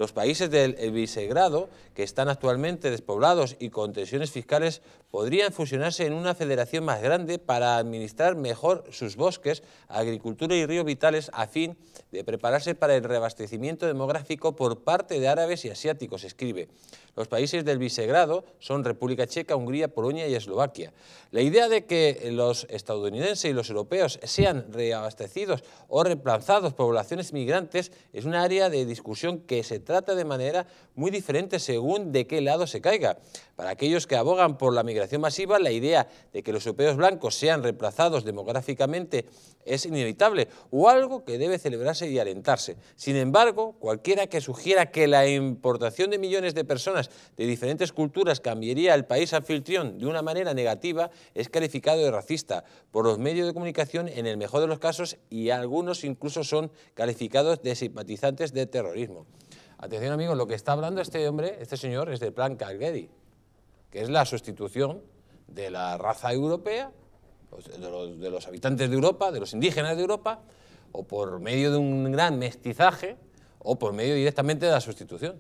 Los países del Visegrado, que están actualmente despoblados y con tensiones fiscales, podrían fusionarse en una federación más grande para administrar mejor sus bosques, agricultura y ríos vitales a fin de prepararse para el reabastecimiento demográfico por parte de árabes y asiáticos, escribe. Los países del vicegrado son República Checa, Hungría, Polonia y Eslovaquia. La idea de que los estadounidenses y los europeos sean reabastecidos o reemplazados por poblaciones migrantes es un área de discusión que se trata de manera muy diferente según de qué lado se caiga. Para aquellos que abogan por la migración masiva, la idea de que los europeos blancos sean reemplazados demográficamente es inevitable o algo que debe celebrarse y alentarse. Sin embargo, cualquiera que sugiera que la importación de millones de personas de diferentes culturas cambiaría el país anfitrión de una manera negativa es calificado de racista por los medios de comunicación en el mejor de los casos y algunos incluso son calificados de simpatizantes de terrorismo. Atención amigos, lo que está hablando este hombre, este señor, es del plan Calgary, que es la sustitución de la raza europea, pues, de los habitantes de Europa, de los indígenas de Europa, o por medio de un gran mestizaje, o por medio directamente de la sustitución.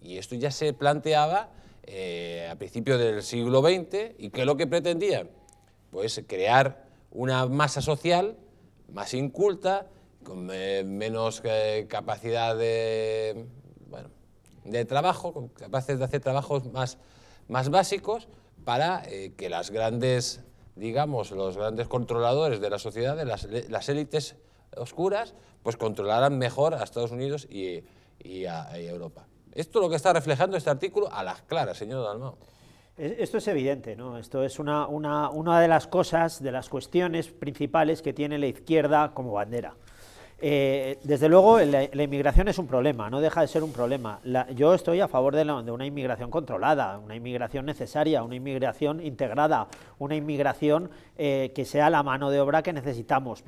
Y esto ya se planteaba eh, a principios del siglo XX y que es lo que pretendía, Pues crear una masa social más inculta, con eh, menos eh, capacidad de, trabajo, capaces de hacer trabajos más, más básicos para que las grandes, digamos, los grandes controladores de la sociedad, de las, élites oscuras, pues controlaran mejor a Estados Unidos y, y a Europa. Esto es lo que está reflejando este artículo a las claras, señor Dalmau. Esto es evidente, ¿no? Esto es una, una, de las cosas, de las cuestiones principales que tiene la izquierda como bandera. Eh, desde luego, la, inmigración es un problema, no deja de ser un problema. yo estoy a favor de, una inmigración controlada, una inmigración necesaria, una inmigración integrada, una inmigración eh, que sea la mano de obra que necesitamos.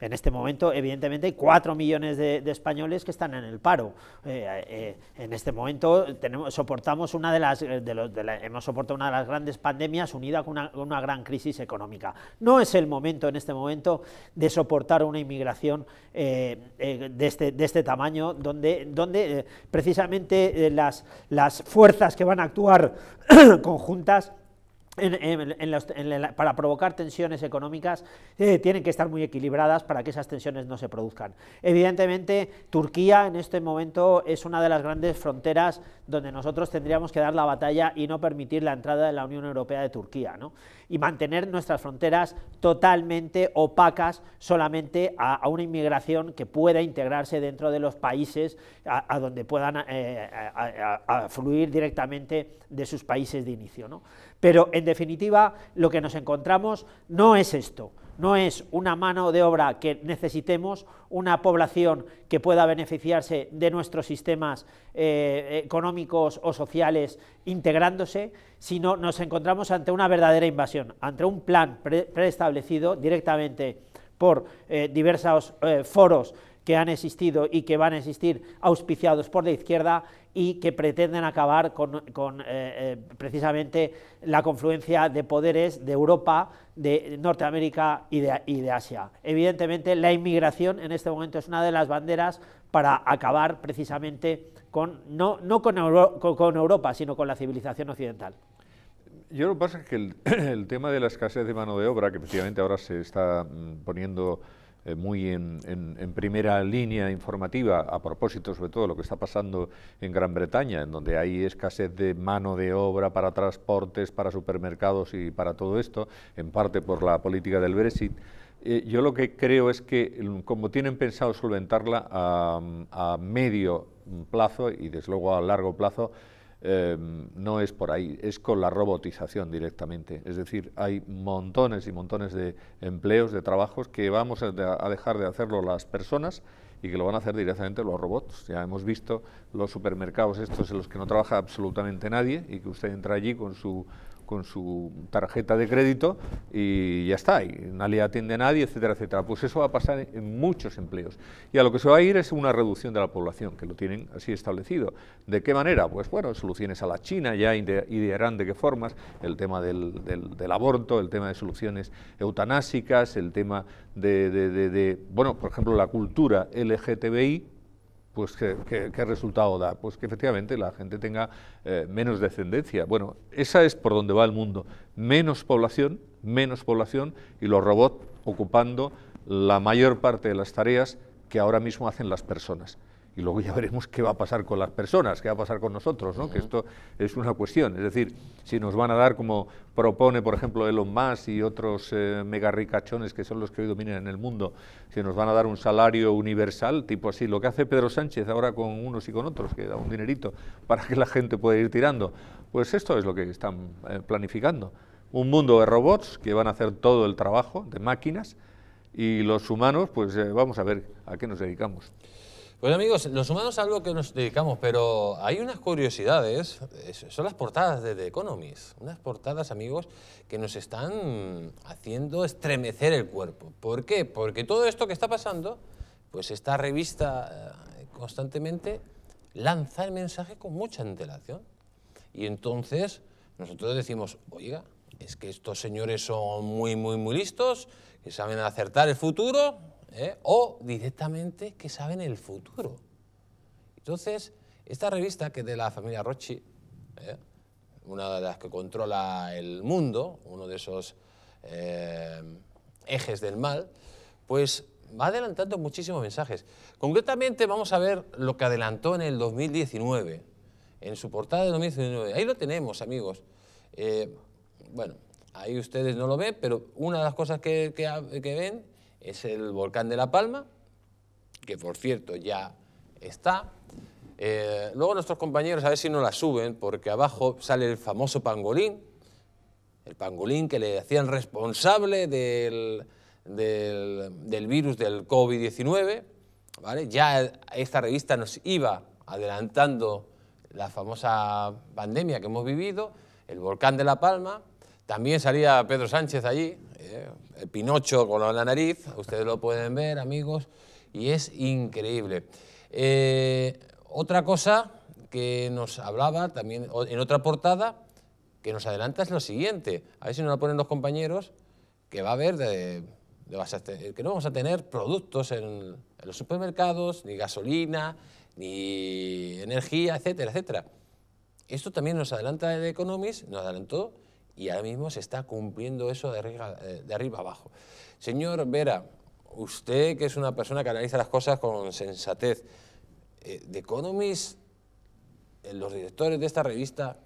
en este momento, evidentemente, hay 4 millones de, españoles que están en el paro. Eh, eh, en este momento soportamos una de las, hemos soportado una de las grandes pandemias unida con una, gran crisis económica. No es el momento, en este momento, de soportar una inmigración este, de, este, tamaño, donde, precisamente las fuerzas que van a actuar conjuntas para provocar tensiones económicas eh, tienen que estar muy equilibradas para que esas tensiones no se produzcan. Evidentemente, Turquía en este momento es una de las grandes fronteras donde nosotros tendríamos que dar la batalla y no permitir la entrada de la Unión Europea de Turquía y mantener nuestras fronteras totalmente opacas solamente a, una inmigración que pueda integrarse dentro de los países a, donde puedan eh, fluir directamente de sus países de inicio. ¿no? Pero en definitiva lo que nos encontramos no es esto no es una mano de obra que necesitemos, una población que pueda beneficiarse de nuestros sistemas eh, económicos o sociales integrándose, sino nos encontramos ante una verdadera invasión, ante un plan preestablecido directamente por eh, diversos eh, foros que han existido y que van a existir auspiciados por la izquierda y que pretenden acabar con, con eh, eh, precisamente la confluencia de poderes de Europa, de Norteamérica y de, Asia. Evidentemente, la inmigración en este momento es una de las banderas para acabar precisamente con, no, no con, Europa, sino con la civilización occidental. Yo lo que pasa es que el, el tema de la escasez de mano de obra, que efectivamente ahora se está mm, poniendo eh, muy en, primera línea informativa a propósito sobre todo de lo que está pasando en Gran Bretaña, en donde hay escasez de mano de obra para transportes, para supermercados y para todo esto, en parte por la política del Brexit. Eh, yo lo que creo es que, mm, como tienen pensado solventarla a, mm, a medio plazo y desde luego a largo plazo, Em, no es por ahí, es con la robotización directamente. Es decir, hay montones y montones de empleos, de trabajos que vamos a dejar de hacerlo las personas y que lo van a hacer directamente los robots. Ya hemos visto los supermercados estos en los que no trabaja absolutamente nadie y que usted entra allí con su con su tarjeta de crédito y ya está, y nadie atiende a nadie, etcétera, etcétera. Pues eso va a pasar en muchos empleos. Y a lo que se va a ir es una reducción de la población, que lo tienen así establecido. ¿De qué manera? Pues bueno, soluciones a la China, ya idearán de qué formas, el tema del, aborto, el tema de soluciones eutanásicas, el tema de, de, bueno, por ejemplo, la cultura LGTBI, pues ¿qué, resultado da? Pues que efectivamente la gente tenga eh, menos descendencia. Bueno, esa es por donde va el mundo. Menos población, menos población y los robots ocupando la mayor parte de las tareas que ahora mismo hacen las personas y luego ya veremos qué va a pasar con las personas, qué va a pasar con nosotros, ¿no? que esto es una cuestión. Es decir, si nos van a dar, como propone, por ejemplo, Elon Musk y otros eh, mega ricachones que son los que hoy dominan en el mundo, si nos van a dar un salario universal, tipo así, lo que hace Pedro Sánchez ahora con unos y con otros, que da un dinerito para que la gente pueda ir tirando, pues esto es lo que están eh, planificando. Un mundo de robots que van a hacer todo el trabajo, de máquinas, y los humanos, pues eh, vamos a ver a qué nos dedicamos. Bueno pues, amigos, los humanos es algo que nos dedicamos, pero hay unas curiosidades, son las portadas de The Economist, unas portadas amigos que nos están haciendo estremecer el cuerpo. ¿Por qué? Porque todo esto que está pasando, pues esta revista eh, constantemente lanza el mensaje con mucha antelación. Y entonces nosotros decimos, oiga, es que estos señores son muy, muy, muy listos, que saben acertar el futuro, ¿eh? o directamente que saben el futuro. Entonces, esta revista, que es de la familia Rochi, ¿eh? una de las que controla el mundo, uno de esos eh, ejes del mal, pues va adelantando muchísimos mensajes. Concretamente vamos a ver lo que adelantó en el 2019, en su portada de 2019. Ahí lo tenemos, amigos. bueno, ahí ustedes no lo ven, pero una de las cosas que, que, que ven es el volcán de La Palma, que por cierto ya está. Eh, luego nuestros compañeros, a ver si no la suben, porque abajo sale el famoso pangolín, el pangolín que le hacían responsable del, del virus del COVID-19. ¿vale? Ya esta revista nos iba adelantando la famosa pandemia que hemos vivido, el volcán de La Palma. También salía Pedro Sánchez allí, ¿eh? el Pinocho con la nariz, ustedes lo pueden ver, amigos, y es increíble. Eh, otra cosa que nos hablaba también en otra portada, que nos adelanta es lo siguiente, a ver si nos la ponen los compañeros, que va a haber que no vamos a tener productos en, los supermercados, ni gasolina, ni energía, etcétera, etcétera. Esto también nos adelanta de Economist, nos adelantó y ahora mismo se está cumpliendo eso de arriba, eh, de abajo. Señor Vera, usted que es una persona que analiza las cosas con sensatez, eh, ¿de The Economist, eh, los directores de esta revista,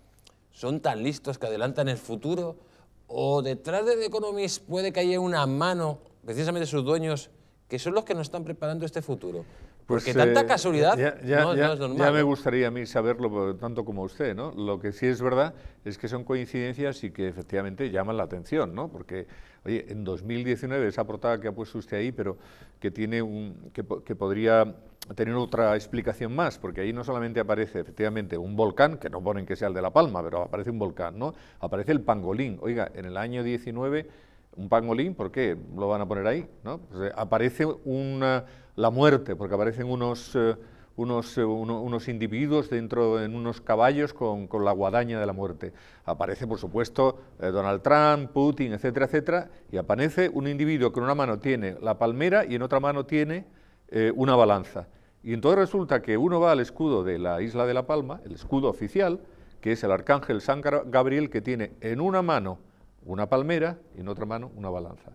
son tan listos que adelantan el futuro? ¿O detrás de The Economist puede caer una mano, precisamente sus dueños, que son los que nos están preparando este futuro? Porque pues, tanta eh, casualidad ya, no, es normal. Ya me gustaría a mí saberlo tanto como usted, ¿no? Lo que sí es verdad es que son coincidencias y que efectivamente llaman la atención, ¿no? Porque, oye, en 2019, esa portada que ha puesto usted ahí, pero que tiene un... que, que podría tener otra explicación más, porque ahí no solamente aparece efectivamente un volcán, que no ponen que sea el de La Palma, pero aparece un volcán, ¿no? Aparece el pangolín. Oiga, en el año 19 un pangolín, ¿por qué lo van a poner ahí? ¿no? aparece la muerte, porque aparecen unos, eh, eh, unos, individuos dentro de unos caballos con, la guadaña de la muerte. Aparece, por supuesto, eh, Donald Trump, Putin, etcétera, etcétera, y aparece un individuo que en una mano tiene la palmera y en otra mano tiene una balanza. Y entonces resulta que uno va al escudo de la isla de La Palma, el escudo oficial, que es el arcángel San Gabriel, que tiene en una mano una palmera y en otra mano una balanza.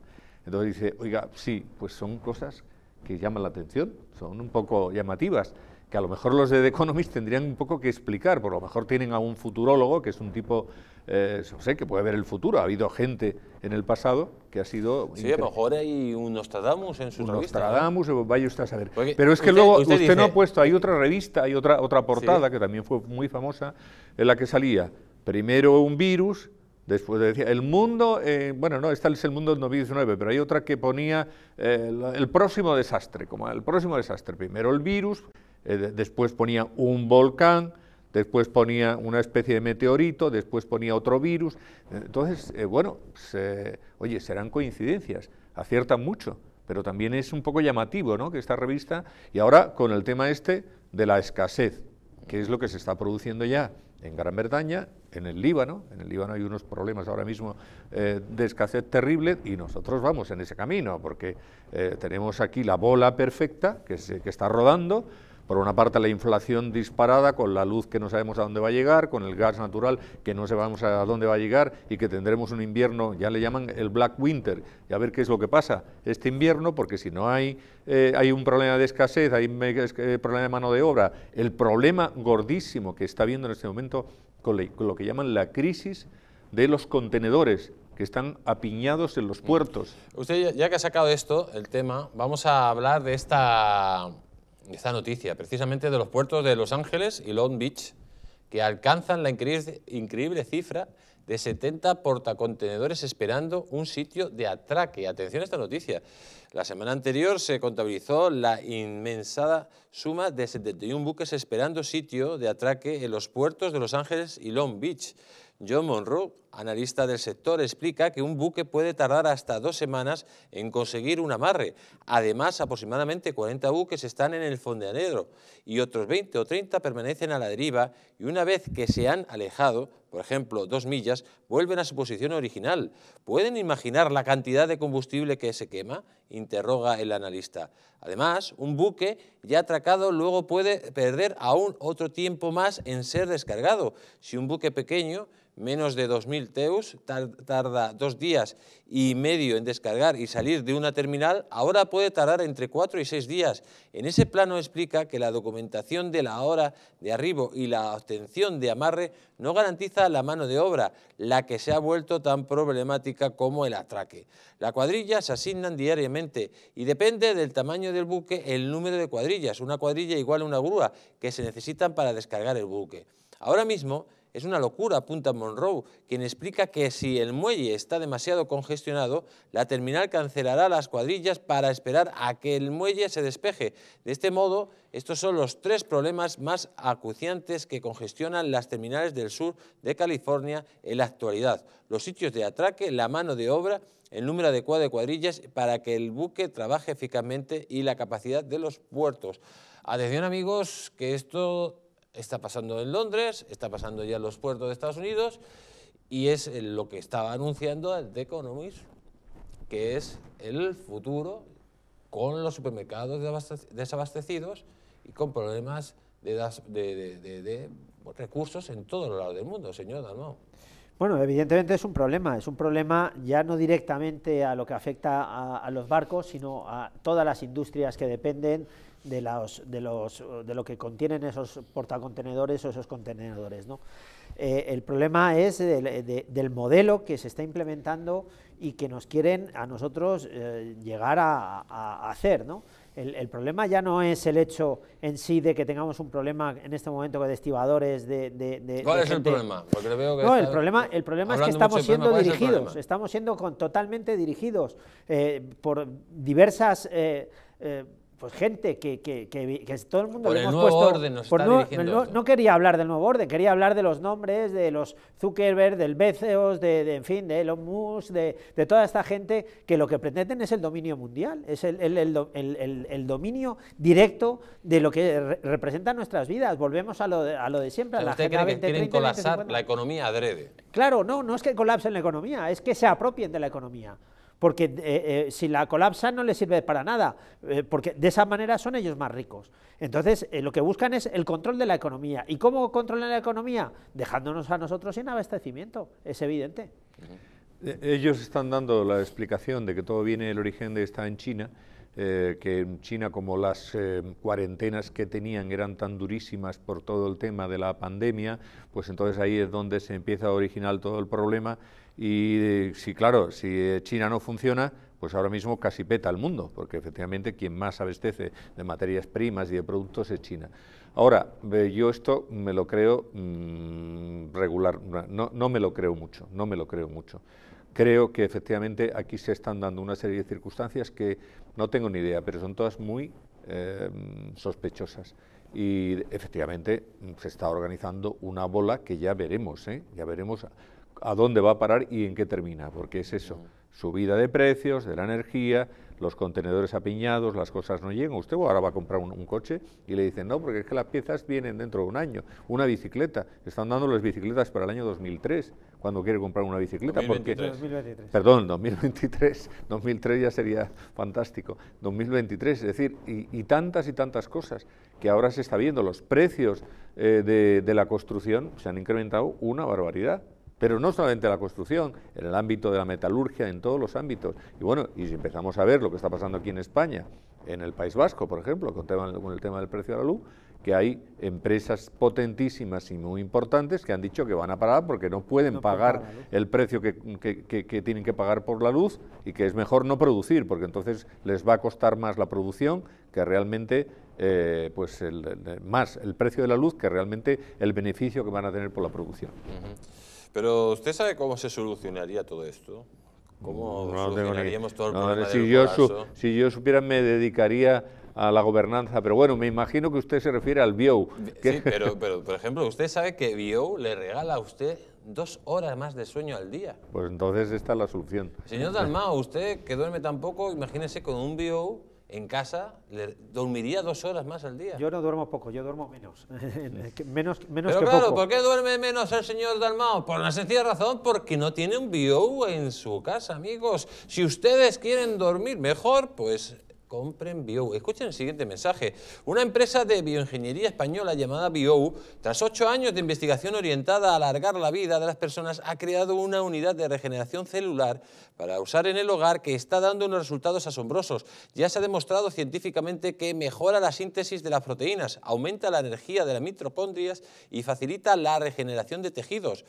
Entonces dice, oiga, sí, pues son cosas que llaman la atención, son un poco llamativas, que a lo mejor los de The Economist tendrían un poco que explicar, por lo mejor tienen a un futurólogo, que es un tipo, no eh, sé, que puede ver el futuro. Ha habido gente en el pasado que ha sido... Sí, a lo mejor hay un Nostradamus en su revista. Nostradamus, vaya usted a saber. Pero es que luego usted, no ha puesto, hay otra revista, hay otra, otra portada que también fue muy famosa, en la que salía primero un virus Después decía, el mundo, eh, bueno, no, esta es el mundo del 2019, pero hay otra que ponía eh, el, próximo desastre, como el próximo desastre. Primero el virus, eh, después ponía un volcán, después ponía una especie de meteorito, después ponía otro virus. Entonces, bueno, oye, serán coincidencias, aciertan mucho, pero también es un poco llamativo, ¿no?, que esta revista, y ahora con el tema este de la escasez, que es lo que se está produciendo ya en Gran Bretaña, en el Líbano. En el Líbano hay unos problemas ahora mismo eh, de escasez terrible y nosotros vamos en ese camino porque eh, tenemos aquí la bola perfecta que, que está rodando por una parte la inflación disparada con la luz que no sabemos a dónde va a llegar, con el gas natural que no sabemos a dónde va a llegar y que tendremos un invierno, ya le llaman el Black Winter, y a ver qué es lo que pasa este invierno, porque si no hay, eh, hay un problema de escasez, hay un eh, problema de mano de obra, el problema gordísimo que está habiendo en este momento con lo que llaman la crisis de los contenedores, que están apiñados en los mm. puertos. Usted, ya que ha sacado esto, el tema, vamos a hablar de esta esta noticia, precisamente de los puertos de Los Ángeles y Long Beach, que alcanzan la increíble, cifra de 70 portacontenedores esperando un sitio de atraque. Atención a esta noticia. La semana anterior se contabilizó la inmensada suma de 71 buques esperando sitio de atraque en los puertos de Los Ángeles y Long Beach. John Monroe, analista del sector, explica que un buque puede tardar hasta dos semanas en conseguir un amarre. Además, aproximadamente 40 buques están en el fondeadero y otros 20 o 30 permanecen a la deriva y una vez que se han alejado, por ejemplo, dos millas, vuelven a su posición original. ¿Pueden imaginar la cantidad de combustible que se quema? Interroga el analista. Además, un buque ya atracado luego puede perder aún otro tiempo más en ser descargado. Si un buque pequeño, menos de 2.000 el teus, tarda dos días y medio en descargar y salir de una terminal, ahora puede tardar entre cuatro y seis días. En ese plano explica que la documentación de la hora de arribo y la obtención de amarre no garantiza la mano de obra, la que se ha vuelto tan problemática como el atraque. La cuadrillas se asignan diariamente y depende del tamaño del buque el número de cuadrillas, una cuadrilla igual a una grúa, que se necesitan para descargar el buque. Ahora mismo, es una locura, apunta Monroe, quien explica que si el muelle está demasiado congestionado, la terminal cancelará las cuadrillas para esperar a que el muelle se despeje. De este modo, estos son los tres problemas más acuciantes que congestionan las terminales del sur de California en la actualidad. Los sitios de atraque, la mano de obra, el número adecuado de cuadrillas para que el buque trabaje eficazmente y la capacidad de los puertos. Atención amigos, que esto Está pasando en Londres, está pasando ya en los puertos de Estados Unidos y es eh, lo que estaba anunciando el The Economist, que es el futuro con los supermercados desabastecidos y con problemas de, recursos en todos los lados del mundo, señor Dalmau. Bueno, evidentemente es un problema, es un problema ya no directamente a lo que afecta a los barcos, sino a todas las industrias que dependen de, los, de, los, de lo que contienen esos portacontenedores o esos contenedores. ¿no? Eh, el problema es del modelo que se está implementando y que nos quieren a nosotros eh, llegar a, hacer. El, problema ya no es el hecho en sí de que tengamos un problema en este momento con estibadores de... ¿Cuál es el problema? no, el problema, el problema es que estamos siendo dirigidos, estamos siendo con, totalmente dirigidos eh, por diversas pues gente que, todo el mundo por el nuevo orden nos está no, dirigiendo no, quería hablar del nuevo orden, quería hablar de los nombres, de los Zuckerberg, del Bezos, de, en fin, de Elon Musk, de, toda esta gente que lo que pretenden es el dominio mundial, es el, dominio directo de lo que representan representa nuestras vidas. Volvemos a lo de, siempre. a la ¿Usted cree que quieren colapsar la economía adrede? Claro, no, no es que colapsen la economía, es que se apropien de la economía porque eh, eh, si la colapsan no les sirve para nada, eh, porque de esa manera son ellos más ricos. Entonces, lo que buscan es el control de la economía. ¿Y cómo controlan la economía? Dejándonos a nosotros sin abastecimiento, es evidente. Ellos están dando la explicación de que todo viene, el origen de está en China, que en China como las cuarentenas que tenían eran tan durísimas por todo el tema de la pandemia, pues entonces ahí es donde se empieza a originar todo el problema y eh, si, claro, si eh, China no funciona, pues ahora mismo casi peta al mundo, porque efectivamente quien más abastece de materias primas y de productos es China. Ahora, yo esto me lo creo mm, regular, no, me lo creo mucho, no me lo creo mucho. Creo que efectivamente aquí se están dando una serie de circunstancias que no tengo ni idea, pero son todas muy em, sospechosas. Y efectivamente se está organizando una bola que ya veremos, ¿eh? ya veremos a dónde va a parar y en qué termina, porque es eso, subida de precios, de la energía, los contenedores apiñados, las cosas no llegan. Usted ahora va a comprar un, coche y le dicen, no, porque es que las piezas vienen dentro de un año. Una bicicleta, están dando las bicicletas para el año 2003, cuando quiere comprar una bicicleta. 2023. Porque, 2023. Perdón, 2023, 2003 ya sería fantástico. 2023, es decir, y, tantas y tantas cosas que ahora se está viendo. Los precios eh, de, de la construcción se han incrementado una barbaridad. Pero no solamente la construcción, en el ámbito de la metalurgia, en todos los ámbitos. Y bueno, y si empezamos a ver lo que está pasando aquí en España, en el País Vasco, por ejemplo, con, tema, con el tema del precio de la luz, que hay empresas potentísimas y muy importantes que han dicho que van a parar porque no pueden pagar el precio que, tienen que pagar por la luz y que es mejor no producir, porque entonces les va a costar más la producción que realmente, eh, pues el, más el precio de la luz que realmente el beneficio que van a tener por la producción. Pero usted sabe cómo se solucionaría todo esto. ¿Cómo todo el si, yo supiera me dedicaría a la gobernanza, pero bueno, me imagino que usted se refiere al BIO. Sí, pero, por ejemplo, usted sabe que BIO le regala a usted dos horas más de sueño al día. Pues entonces esta es la solución. Señor Dalmao, usted que duerme tan poco, imagínese con un BIO en casa dormiría dos horas más al día. Yo no duermo poco, yo duermo menos. menos, menos Pero claro, ¿por qué duerme menos el señor Dalmao? Por la sencilla razón, porque no tiene un bio en su casa, amigos. Si ustedes quieren dormir mejor, pues compren Bio. Escuchen el siguiente mensaje. Una empresa de bioingeniería española llamada Bio, tras ocho años de investigación orientada a alargar la vida de las personas, ha creado una unidad de regeneración celular para usar en el hogar que está dando unos resultados asombrosos. Ya se ha demostrado científicamente que mejora la síntesis de las proteínas, aumenta la energía de las mitocondrias y facilita la regeneración de tejidos.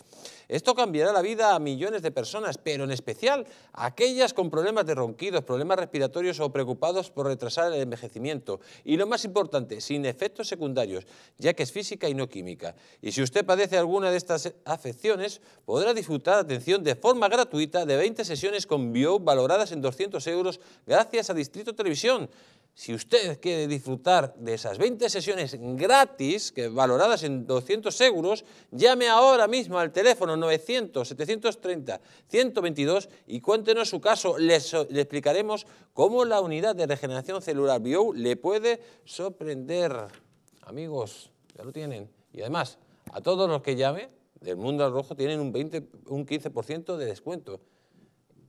Esto cambiará la vida a millones de personas, pero en especial a aquellas con problemas de ronquidos, problemas respiratorios o preocupados por retrasar el envejecimiento. Y lo más importante, sin efectos secundarios, ya que es física y no química. Y si usted padece alguna de estas afecciones, podrá disfrutar atención de forma gratuita de 20 sesiones con Bio valoradas en 200 euros gracias a Distrito Televisión. Si usted quiere disfrutar de esas 20 sesiones gratis, que valoradas en 200 euros, llame ahora mismo al teléfono 900-730-122 y cuéntenos su caso. Le, explicaremos cómo la unidad de regeneración celular Bio le puede sorprender. Amigos, ya lo tienen. Y además, a todos los que llame del mundo al rojo tienen un, 20, un 15% de descuento.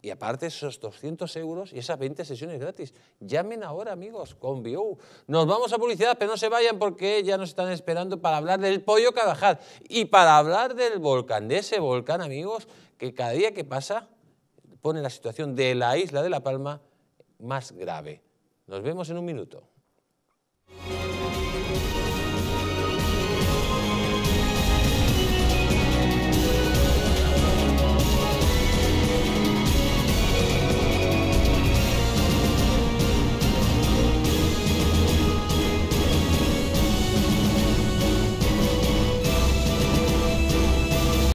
Y aparte esos 200 euros y esas 20 sesiones gratis. Llamen ahora, amigos, con Bio. Nos vamos a publicidad, pero no se vayan porque ya nos están esperando para hablar del pollo Carvajal y para hablar del volcán, de ese volcán, amigos, que cada día que pasa pone la situación de la isla de La Palma más grave. Nos vemos en un minuto.